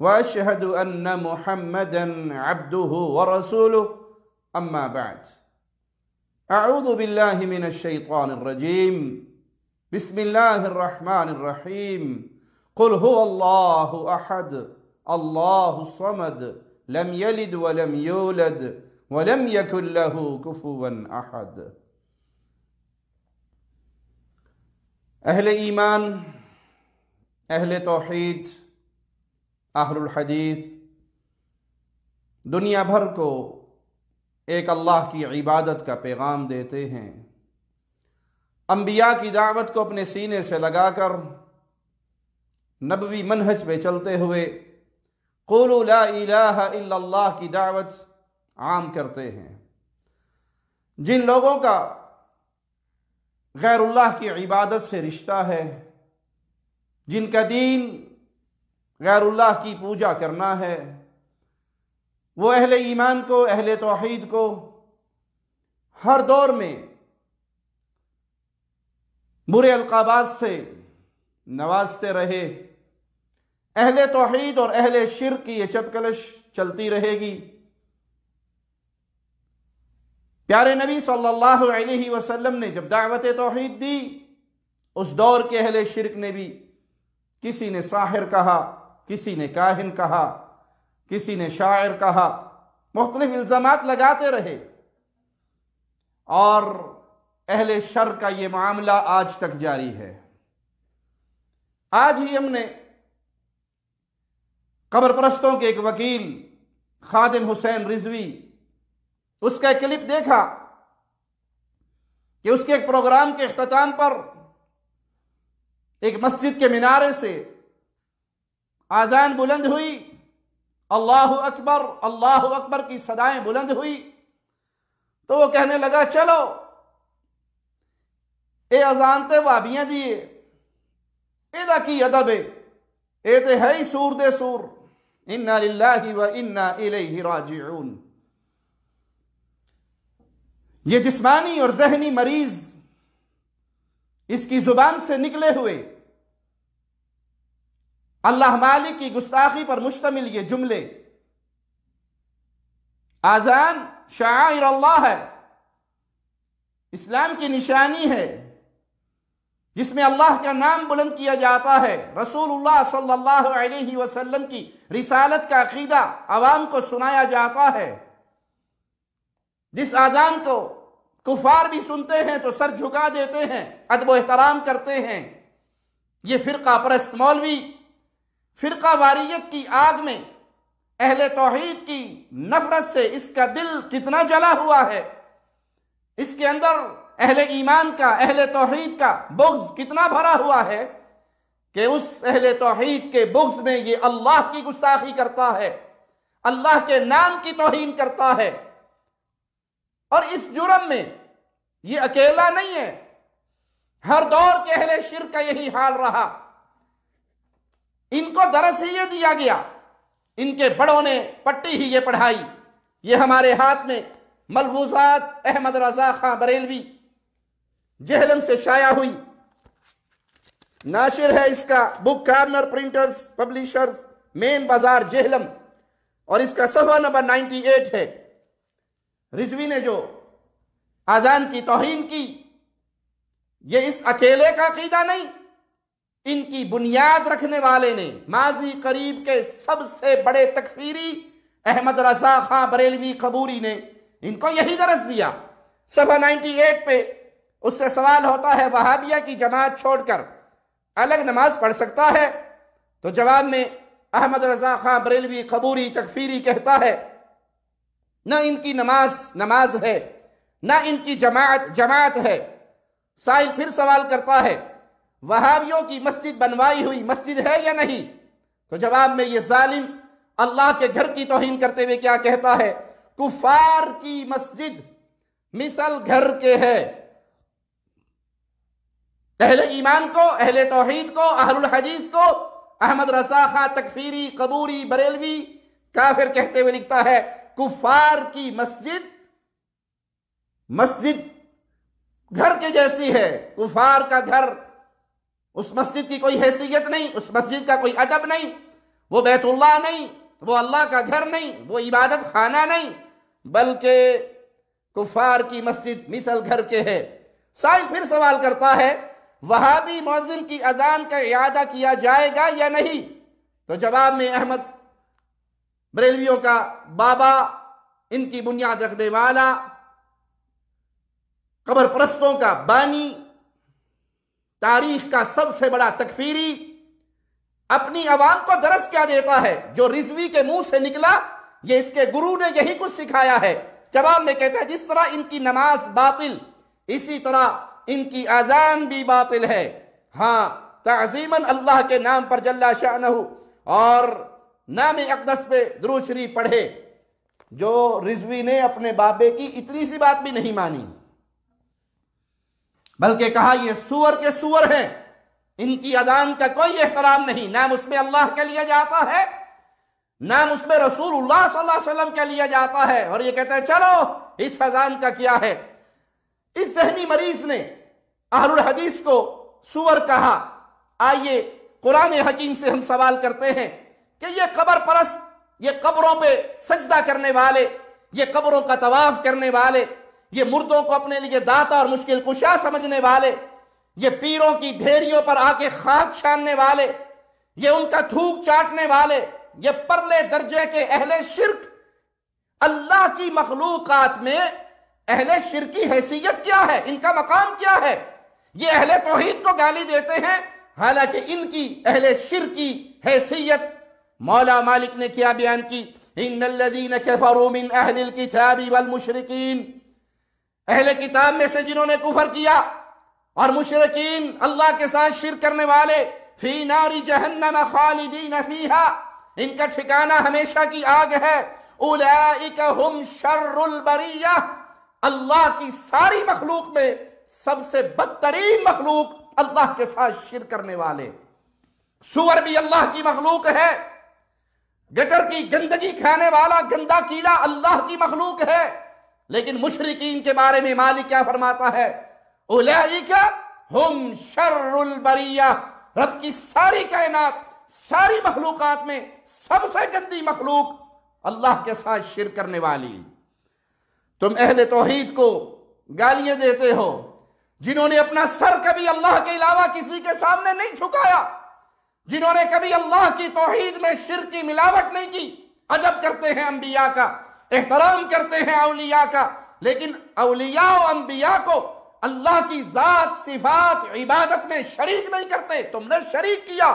واشهد ان محمدا عبده ورسوله اما بعد اعوذ بالله من الشيطان الرجيم بسم الله الرحمن الرحيم قل هو الله احد الله الصمد لم يلد ولم يولد ولم يكن له كفوا احد اهل ايمان اهل توحيد अहरुल हदीस दुनिया भर को एक अल्लाह की इबादत का पैगाम देते हैं अम्बिया की दावत को अपने सीने से लगाकर नबवी मनहज पे चलते हुए इल्लल्लाह की दावत आम करते हैं जिन लोगों का गैरुल्लाह की इबादत से रिश्ता है जिनका दीन गैरुल्लाह की पूजा करना है वो अहल ईमान को अहल तोहद को हर दौर में बुरे अलकाबात से नवाजते रहे अहल तोहद और अहल शिर की ये चपकलश चलती रहेगी प्यारे नबी सल्लल्लाहु अलैहि वसल्लम ने जब दावत तोहैद दी उस दौर के अहल शिरक ने भी किसी ने साहिर कहा किसी ने काहिन कहा किसी ने शायर कहा मुख्तलिफ इल्ज़ाम लगाते रहे और अहले शर का ये मामला आज तक जारी है आज ही हमने कब्र परस्तों के एक वकील खादिम हुसैन रिजवी उसका क्लिप देखा कि उसके एक प्रोग्राम के अख्ताम पर एक मस्जिद के मीनारे से आजान बुलंद हुई अल्लाह अकबर अल्लाह अकबर की सदाएं बुलंद हुई तो वो कहने लगा चलो ए अजान ते वाबियां दिए एदा की अदब है ए ते है ही सूर दे सूर इन्ना लिल्लाहि व इन्ना इलैहि राजिऊन ये जिस्मानी और जहनी मरीज इसकी जुबान से निकले हुए अल्लाह मालिक की गुस्ताखी पर मुश्तमिल ये जुमले आजान शायर अल्लाह है इस्लाम की निशानी है जिसमें अल्लाह का नाम बुलंद किया जाता है रसूलुल्लाह सल्लल्लाहु अलैहि वसल्लम की रिसालत का अकीदा आवाम को सुनाया जाता है जिस आजान को कुफार भी सुनते हैं तो सर झुका देते हैं अदब एहतराम करते हैं ये फ़िरका परस्त मौलवी फ़िरका वारियत की आग में अहल तोहद की नफरत से इसका दिल कितना जला हुआ है इसके अंदर अहले ईमान का अहल तोहद का बुग्ज कितना भरा हुआ है कि उस अहल तोहद के बुग्ज में ये अल्लाह की गुस्ताखी करता है अल्लाह के नाम की तोहन करता है और इस जुर्म में ये अकेला नहीं है हर दौर के अहले शिर का यही हाल रहा इनको दरअसल ये दिया गया इनके बड़ों ने पट्टी ही ये पढ़ाई ये हमारे हाथ में मलबूजात अहमद रजा खां बरेलवी जहलम से शाया हुई नाशिर है इसका book corner printers publishers main Bazar Jhelum और इसका सफा नंबर 98 है रिजवी ने जो आजान की तोहन की ये इस अकेले का कीदा नहीं इनकी बुनियाद रखने वाले ने माजी करीब के सबसे बड़े तकफीरी अहमद रजा खां बरेलवी कबूरी ने इनको यही दरस दिया सफा 98 पे उससे सवाल होता है वहाबिया की जमात छोड़कर अलग नमाज पढ़ सकता है तो जवाब में अहमद रजा खां बरेलवी कबूरी तकफीरी कहता है न इनकी नमाज नमाज है ना इनकी जमात जमात है साहिल फिर सवाल करता है वहावियों की मस्जिद बनवाई हुई मस्जिद है या नहीं तो जवाब में ये जालिम अल्लाह के घर की तोहिन करते हुए क्या कहता है कुफार की मस्जिद मिसल घर के है अहले ईमान को अहले तोहहीद को अहल हदीस को अहमद रसा खां तकफीरी कबूरी बरेलवी काफिर कहते हुए लिखता है कुफार की मस्जिद मस्जिद घर के जैसी है कुफार का घर उस मस्जिद की कोई हैसियत नहीं उस मस्जिद का कोई अदब नहीं वो बैतुल्ला नहीं वो अल्लाह का घर नहीं वो इबादत खाना नहीं बल्कि कुफार की मस्जिद मिसल घर के है साइल फिर सवाल करता है वहां भी मोजिम की अजान का इरादा किया जाएगा या नहीं तो जवाब में अहमद बरेलवियों का बाबा इनकी बुनियाद रखने वाला कबर परस्तों का बानी तारीख का सबसे बड़ा तकफीरी अपनी आवाम को दरस क्या देता है जो रिजवी के मुंह से निकला ये इसके गुरु ने यही कुछ सिखाया है जवाब में कहते हैं जिस तरह इनकी नमाज बातिल इसी तरह इनकी आजान भी बातिल है हाँ तजीमन अल्लाह के नाम पर जल्ला शाह और नाम अकदस पे द्रू पढ़े जो रिजवी ने अपने बाबे की इतनी सी बात भी नहीं मानी बल्कि कहा ये सुअर के सुअर हैं इनकी अदान का कोई एहतराम नहीं नाम उसमें अल्लाह के लिए जाता है नाम उसमें रसूल वसल्लम के लिए जाता है और ये कहते हैं चलो इस अजान का क्या है इस जहनी मरीज ने अहरुल हदीस को सुअर कहा आइए कुरान हकीम से हम सवाल करते हैं कि ये कबर परस ये कब्रों पे सजदा करने वाले ये कब्रों का तवाफ करने वाले ये मुर्दों को अपने लिए दाता और मुश्किल कुशा समझने वाले ये पीरों की ढेरियों पर आके खाक छानने वाले ये उनका थूक चाटने वाले ये परले दर्जे के अहले शिरक अल्लाह की मखलूकत में अहले शिर की हैसियत क्या है इनका मकाम क्या है ये अहले तोहहीद को गाली देते हैं हालांकि इनकी अहले शिर की हैसियत मौला मालिक ने क्या बयान की इन नल्लदीन कफरू मिन अहलिल किताबी वल मुशरिकीन अहले किताब में से जिन्होंने कुफर किया और मुशरकिन अल्लाह के साथ शिर करने वाले फी नारी जहन्नम खालिदीन फीहा इनका ठिकाना हमेशा की आग है उलाइका हुम शर्रुल बरिया अल्लाह की सारी मखलूक में सबसे बदतरीन मखलूक अल्लाह के साथ शिर करने वाले सुअर भी अल्लाह की मखलूक है गटर की गंदगी खाने वाला गंदा कीड़ा अल्लाह की मखलूक है लेकिन मुशरकिन के बारे में मालिक क्या फरमाता है उलाइका हम शर्रुल बरिया रब की सारी कायनात सारी मखलूकत में सबसे गंदी मखलूक अल्लाह के साथ शिर करने वाली तुम अहले तोहीद को गालियां देते हो जिन्होंने अपना सर कभी अल्लाह के अलावा किसी के सामने नहीं झुकाया जिन्होंने कभी अल्लाह की तोहीद में शिर की मिलावट नहीं की अजब करते हैं अंबिया का एहतराम करते हैं अलिया का लेकिन अलिया और अम्बिया को अल्लाह की जात सिफात इबादत में शरीक नहीं करते तुमने शरीक किया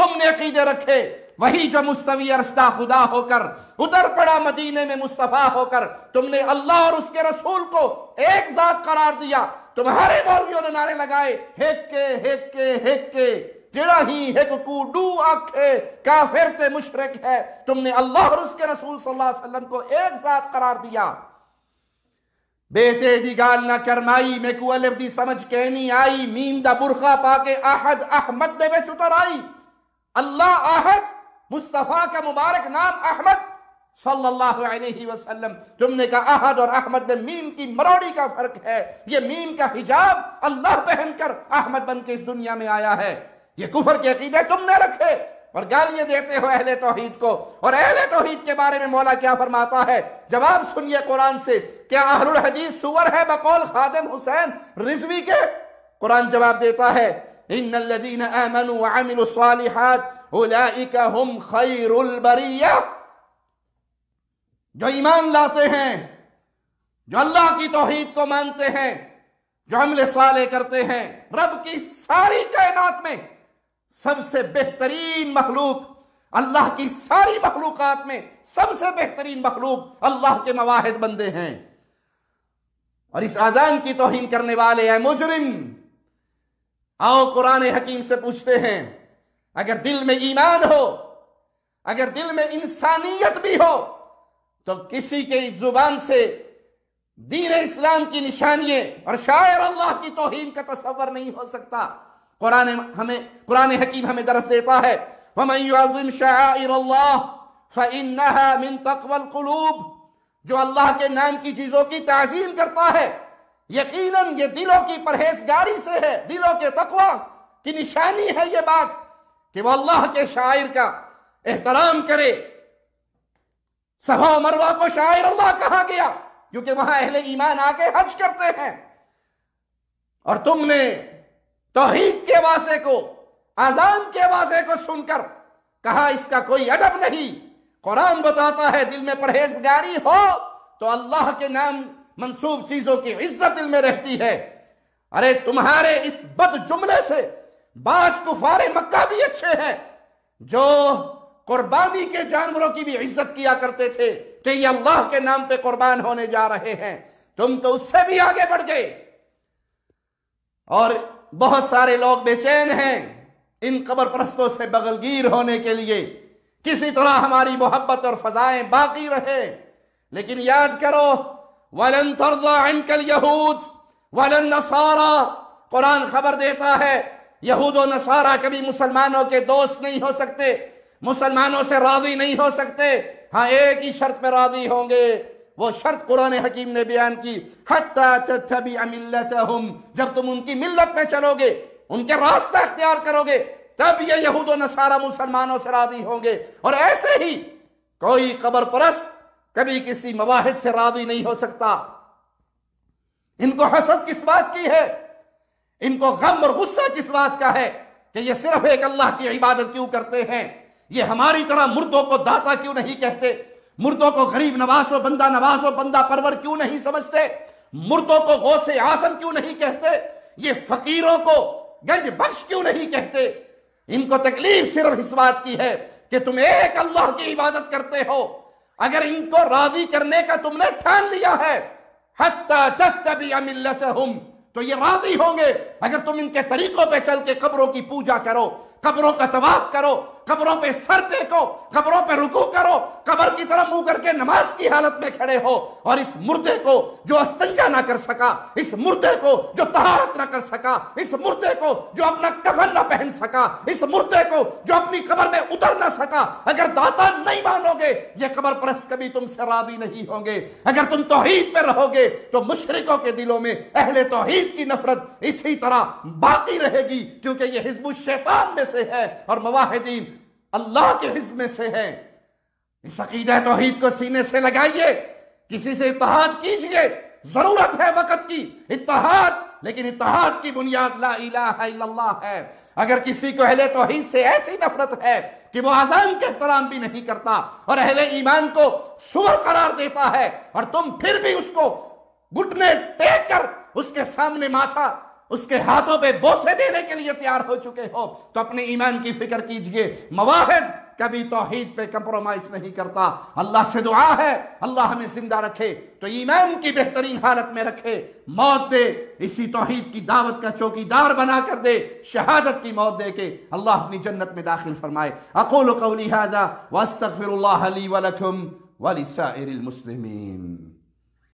तुमने अकीदे रखे वही जो मुस्तवी अरस्ता खुदा होकर उतर पड़ा मदीने में मुस्तफ़ा होकर तुमने अल्लाह और उसके रसूल को एक जात करार दिया तुम्हारे मौलवियों ने नारे लगाए हेक के हेक के हेक के जड़ा ही एक कूडू आखे काफिर ते मुशरक है तुमने अल्लाह और उसके रसूल सल्लल्लाहु अलैहि वसल्लम को एक साथ करार दिया बेटे दी गाल ना करमाई मैं को अलिफ दी समझ के नहीं आई मीम दा बुरखा पाके अहद अहमद दे में उतर आई अल्लाह अहद मुस्तफ़ा का मुबारक नाम अहमद सल्लल्लाहु अलैहि वसल्लम तुमने कहा अहद और अहमद में मीम की मरोड़ी का फर्क है ये मीम का हिजाब अल्लाह पहनकर अहमद बन के इस दुनिया में आया है ये कुफर के अकीदे तुम रखे और गालियां देते हो अहले तोहीद को और अहले तोहीद के बारे में मौला क्या फरमाता है जवाब सुनिए कुरान से क्या अहरुल हदीस सुवर है बकौल खादिम हुसैन रिजवी के कुरान जवाब देता है इन लजीन जो ईमान लाते हैं जो अल्लाह की तोहीद को मानते हैं जो अमले साले करते हैं रब की सारी कायनात में सबसे बेहतरीन मखलूक अल्लाह की सारी मखलूक में सबसे बेहतरीन मखलूक अल्लाह के मवाहद बंदे हैं और इस आजान की तोहिन करने वाले हैं मुजरिम आओ कुरान हकीम से पूछते हैं अगर दिल में ईमान हो अगर दिल में इंसानियत भी हो तो किसी के जुबान से दीन इस्लाम की निशानियां और शायर अल्लाह की तोहिन का तस्वर नहीं हो सकता कुरान हमें कुरान हकीम हमें दरस देता है वमयम कुलूब जो अल्लाह के नाम की चीज़ों की तज़ीम करता है यकीनन ये दिलों की परहेजगारी से है दिलों के तकवा की निशानी है ये बात कि वो अल्लाह के शायर का एहतराम करे सहा मरवा को शायर अल्लाह कहा गया क्योंकि वहां अहले ईमान आके हज करते हैं और तुमने तोहीद के वासे को आजाम के वासे को सुनकर कहा इसका कोई अदब नहीं कुरान बताता है दिल में परहेजगारी हो तो अल्लाह के नाम मंसूब चीजों की इज्जत दिल में रहती है अरे तुम्हारे इस बद जुमले से बास कुफारे मक्का भी अच्छे हैं जो कुर्बानी के जानवरों की भी इज्जत किया करते थे कि ये अल्लाह के नाम पे कुर्बान होने जा रहे हैं तुम तो उससे भी आगे बढ़ गए और बहुत सारे लोग बेचैन हैं इन कबर परस्तों से बगलगीर होने के लिए किसी तरह हमारी मोहब्बत और फजाएं बाकी रहे लेकिन याद करो वलन अंकल यहूद वलन नसारा कुरान खबर देता है यहूद और नसारा कभी मुसलमानों के दोस्त नहीं हो सकते मुसलमानों से राजी नहीं हो सकते हाँ एक ही शर्त पर राजी होंगे वो शर्त कुरान हकीम ने बयान की हम जब तुम उनकी मिल्लत में चलोगे उनके रास्ता अख्तियार करोगे तब ये यहूद नसारा मुसलमानों से राजी होंगे और ऐसे ही कोई कबर परस्त कभी किसी मवाहिद से राजी नहीं हो सकता इनको हसद किस बात की है इनको गम और गुस्सा किस बात का है कि ये सिर्फ एक अल्लाह की इबादत क्यों करते हैं ये हमारी तरह मुर्दों को दाता क्यों नहीं कहते मुर्दों को गरीब नवाजो बंदा नवाजो बंदा परवर क्यों नहीं समझते मुर्दों को गौसे आसम क्यों नहीं कहते ये फकीरों को गंज बख्श क्यों नहीं कहते इनको तकलीफ सिर्फ इस बात की है कि तुम एक अल्लाह की इबादत करते हो अगर इनको राजी करने का तुमने ठान लिया है तो ये राजी होंगे अगर तुम इनके तरीकों पे चल के कब्रों की पूजा करो कब्रों का तवाफ करो कब्रों पे सर टेको कब्रों पे रुकू करो कबर की तरफ मुंह करके नमाज की हालत में खड़े हो और इस मुर्दे को जो अस्तंजा ना कर सका इस मुर्दे को जो तहारत ना कर सका इस मुर्दे को जो अपना कफन ना पहन सका इस मुर्दे को जो अपनी कबर में उतर ना सका अगर दाता नहीं मानोगे ये कबर परस कभी तुमसे राजी नहीं होंगे अगर तुम तोहीद पर रहोगे तो मुशरकों के दिलों में अहले तोहीद की नफरत इसी तरह बाकी रहेगी क्योंकि ये हिजबुल शैतान में से है और मवाहिदीन अल्लाह के हिज में से है इस अकीदा तोहहीद को सीने से लगाइए किसी से इतिहाद कीजिए जरूरत है वक़्त की इतिहाद लेकिन इतिहाद की बुनियाद ला इलाहा इल्लल्लाह है अगर किसी को अहले तोहहीद से ऐसी नफरत है कि वो अजान के तराम भी नहीं करता और अहले ईमान को सुअर करार देता है और तुम फिर भी उसको घुटने टेक कर उसके सामने माथा उसके हाथों पे बोसे देने के लिए तैयार हो चुके हो तो अपने ईमान की फिक्र कीजिए मवाहिद कभी तोहहीद पे कंप्रोमाइज नहीं करता अल्लाह से दुआ है अल्लाह हमें जिंदा रखे तो ईमान की बेहतरीन हालत में रखे मौत दे इसी तोहहीद की दावत का चौकीदार बना कर दे शहादत की मौत दे के अल्लाह अपनी जन्नत में दाखिल फरमाए अकोल कौली हाजा वस्तफ़िर वलकुम वलिसा मुस्लिमीन